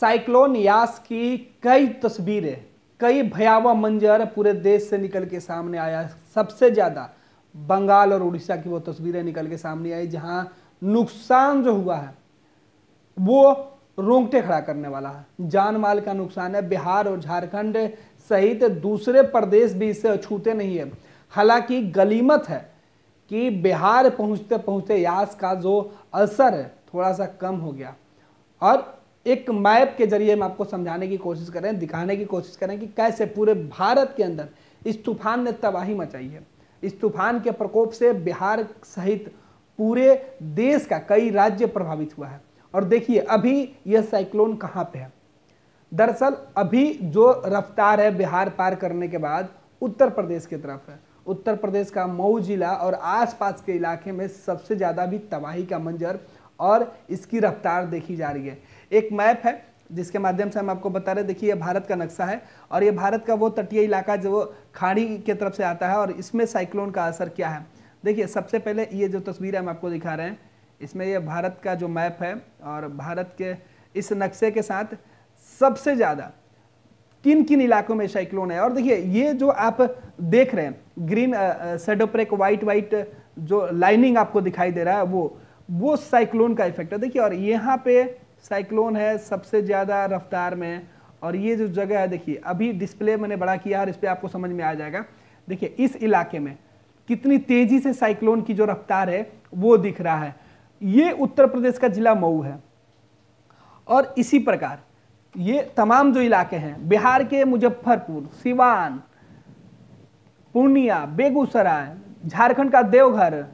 cyclone Yaas की कई तस्वीरें कई भयावह मंजर पूरे देश से निकल के सामने आया सबसे ज़्यादा बंगाल और उड़ीसा की वो तस्वीरें निकल के सामने आई जहाँ नुकसान जो हुआ है वो रोंगटे खड़ा करने वाला है जान माल का नुकसान है बिहार और झारखंड सहित दूसरे प्रदेश भी इससे अछूते नहीं है हालांकि गलीमत है कि बिहार पहुंचते पहुंचते यास का जो असर है थोड़ा सा कम हो गया और एक मैप के जरिए हम आपको समझाने की कोशिश कर रहे हैं दिखाने की कोशिश कर रहे हैं कि कैसे पूरे भारत के अंदर इस तूफान ने तबाही मचाई है इस तूफान के प्रकोप से बिहार सहित पूरे देश का कई राज्य प्रभावित हुआ है और देखिए अभी यह साइक्लोन कहाँ पे है दरअसल अभी जो रफ्तार है बिहार पार करने के बाद उत्तर प्रदेश की तरफ है उत्तर प्रदेश का मऊ जिला और आसपास के इलाके में सबसे ज़्यादा भी तबाही का मंजर और इसकी रफ्तार देखी जा रही है एक मैप है जिसके माध्यम से हम आपको बता रहे देखिए ये भारत का नक्शा है और ये भारत का वो तटीय इलाका जो वो खाड़ी के तरफ से आता है और इसमें साइक्लोन का असर क्या है देखिए सबसे पहले ये जो तस्वीर हम आपको दिखा रहे हैं इसमें ये भारत का जो मैप है और भारत के इस नक्शे के साथ सबसे ज़्यादा किन किन इलाकों में साइक्लोन है और देखिए ये जो आप देख रहे हैं ग्रीन सेडोप्रेक वाइट वाइट जो लाइनिंग आपको दिखाई दे रहा है वो वो साइक्लोन का इफेक्ट है देखिए और यहाँ पे साइक्लोन है सबसे ज़्यादा रफ्तार में और ये जो जगह है देखिए अभी डिस्प्ले मैंने बड़ा किया और इस पर आपको समझ में आ जाएगा देखिए इस इलाके में कितनी तेज़ी से साइक्लोन की जो रफ्तार है वो दिख रहा है ये उत्तर प्रदेश का जिला मऊ है और इसी प्रकार ये तमाम जो इलाके हैं बिहार के मुजफ्फरपुर सिवान पूर्णिया बेगूसराय झारखंड का देवघर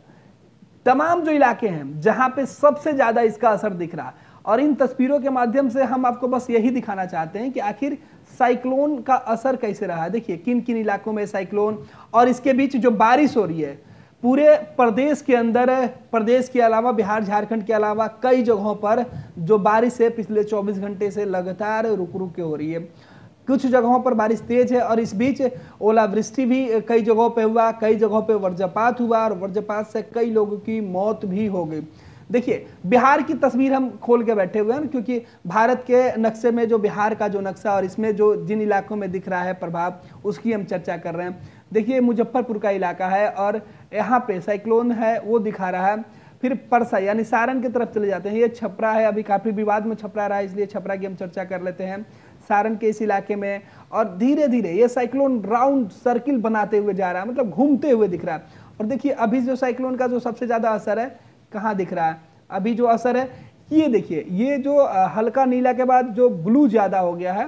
तमाम जो इलाके हैं जहां पे सबसे ज़्यादा इसका असर दिख रहा है और इन तस्वीरों के माध्यम से हम आपको बस यही दिखाना चाहते हैं कि आखिर साइक्लोन का असर कैसे रहा है देखिए किन किन इलाकों में साइक्लोन और इसके बीच जो बारिश हो रही है पूरे प्रदेश के अंदर प्रदेश के अलावा बिहार झारखंड के अलावा कई जगहों पर जो बारिश है पिछले 24 घंटे से लगातार रुक रुक के हो रही है कुछ जगहों पर बारिश तेज है और इस बीच ओलावृष्टि भी कई जगहों पर हुआ कई जगहों पर वज्रपात हुआ और वज्रपात से कई लोगों की मौत भी हो गई देखिए बिहार की तस्वीर हम खोल के बैठे हुए हैं क्योंकि भारत के नक्शे में जो बिहार का जो नक्शा और इसमें जो जिन इलाकों में दिख रहा है प्रभाव उसकी हम चर्चा कर रहे हैं देखिए मुजफ्फरपुर का इलाका है और यहाँ पे साइक्लोन है वो दिखा रहा है फिर परसा यानी सारण की तरफ चले जाते हैं ये छपरा है अभी काफ़ी विवाद में छपरा रहा है इसलिए छपरा की हम चर्चा कर लेते हैं सारण के इस इलाके में और धीरे धीरे ये साइक्लोन राउंड सर्किल बनाते हुए जा रहा है मतलब घूमते हुए दिख रहा है और देखिए अभी जो साइक्लोन का जो सबसे ज़्यादा असर है कहाँ दिख रहा है अभी जो असर है ये देखिए ये जो हल्का नीला के बाद जो ब्लू ज़्यादा हो गया है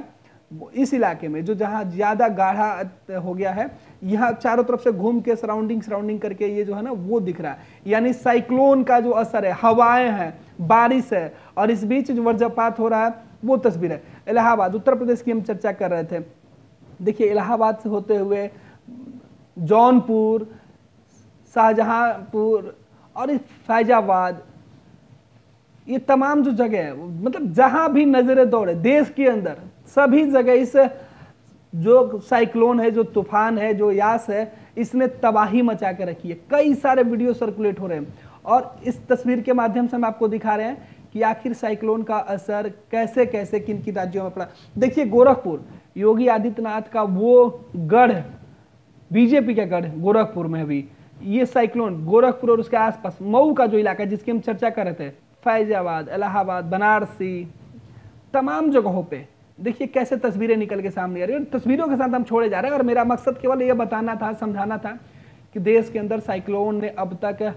इस इलाके में जो जहाँ ज़्यादा गाढ़ा हो गया है यहाँ चारों तरफ से घूम के सराउंडिंग सराउंडिंग करके ये जो है ना वो दिख रहा है यानी साइक्लोन का जो असर है हवाएं हैं बारिश है और इस बीच जो वज्रपात हो रहा है वो तस्वीर है इलाहाबाद उत्तर प्रदेश की हम चर्चा कर रहे थे देखिए इलाहाबाद से होते हुए जौनपुर शाहजहाँपुर और इस फैजाबाद ये तमाम जो जगह है मतलब जहां भी नज़रें दौड़े देश के अंदर सभी जगह इस जो साइक्लोन है जो तूफान है जो यास है इसने तबाही मचा के रखी है कई सारे वीडियो सर्कुलेट हो रहे हैं और इस तस्वीर के माध्यम से हम आपको दिखा रहे हैं कि आखिर साइक्लोन का असर कैसे कैसे किन किन राज्यों में पड़ा देखिए गोरखपुर योगी आदित्यनाथ का वो गढ़ बीजेपी का गढ़ गोरखपुर में भी ये साइक्लोन गोरखपुर और उसके आसपास मऊ का जो इलाका है जिसकी हम चर्चा कर रहे थे फैजाबाद इलाहाबाद बनारसी तमाम जगहों पे देखिए कैसे तस्वीरें निकल के सामने आ रही है तस्वीरों के साथ हम छोड़े जा रहे हैं और मेरा मकसद केवल ये बताना था समझाना था कि देश के अंदर साइक्लोन ने अब तक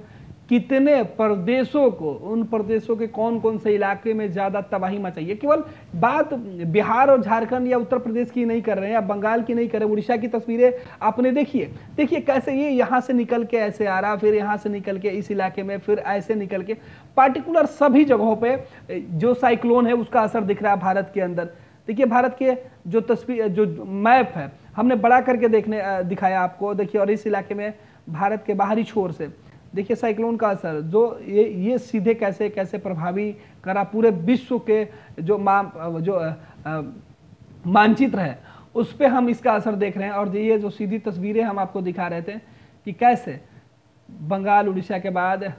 कितने प्रदेशों को उन प्रदेशों के कौन कौन से इलाके में ज़्यादा तबाही मचाई है केवल बात बिहार और झारखंड या उत्तर प्रदेश की नहीं कर रहे हैं या बंगाल की नहीं कर रहे उड़ीसा की तस्वीरें आपने देखिए देखिए कैसे ये यहाँ से निकल के ऐसे आ रहा फिर यहाँ से निकल के इस इलाके में फिर ऐसे निकल के पार्टिकुलर सभी जगहों पर जो साइक्लोन है उसका असर दिख रहा है भारत के अंदर देखिए भारत के जो तस्वीर जो मैप है हमने बड़ा करके देखने दिखाया आपको देखिए और इस इलाके में भारत के बाहरी छोर से देखिए साइक्लोन का असर जो ये ये सीधे कैसे कैसे प्रभावी करा पूरे विश्व के जो मा जो मानचित्र है उस पर हम इसका असर देख रहे हैं और ये जो सीधी तस्वीरें हम आपको दिखा रहे थे कि कैसे बंगाल उड़ीसा के बाद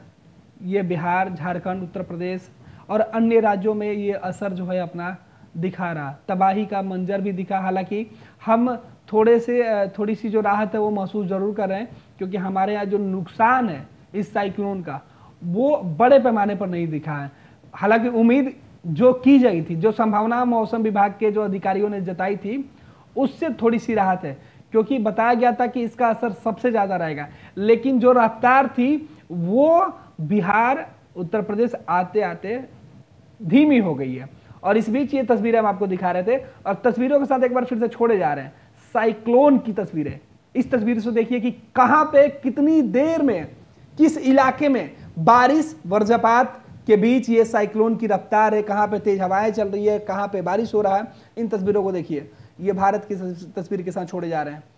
ये बिहार झारखंड उत्तर प्रदेश और अन्य राज्यों में ये असर जो है अपना दिखा रहा तबाही का मंजर भी दिखा हालांकि हम थोड़े से थोड़ी सी जो राहत है वो महसूस ज़रूर कर रहे हैं क्योंकि हमारे यहाँ जो नुकसान है इस साइक्लोन का वो बड़े पैमाने पर नहीं दिखा है हालांकि उम्मीद जो की गई थी जो संभावना मौसम विभाग के जो अधिकारियों ने जताई थी उससे थोड़ी सी राहत है क्योंकि बताया गया था कि इसका असर सबसे ज़्यादा रहेगा लेकिन जो रफ्तार थी वो बिहार उत्तर प्रदेश आते आते धीमी हो गई है और इस बीच ये तस्वीरें हम आपको दिखा रहे थे और तस्वीरों के साथ एक बार फिर से छोड़े जा रहे हैं साइक्लोन की तस्वीरें इस तस्वीर से देखिए कि कहां पे कितनी देर में किस इलाके में बारिश वर्जपात के बीच ये साइक्लोन की रफ्तार है कहाँ पे तेज हवाएं चल रही है कहाँ पे बारिश हो रहा है इन तस्वीरों को देखिए ये भारत की तस्वीर के साथ छोड़े जा रहे हैं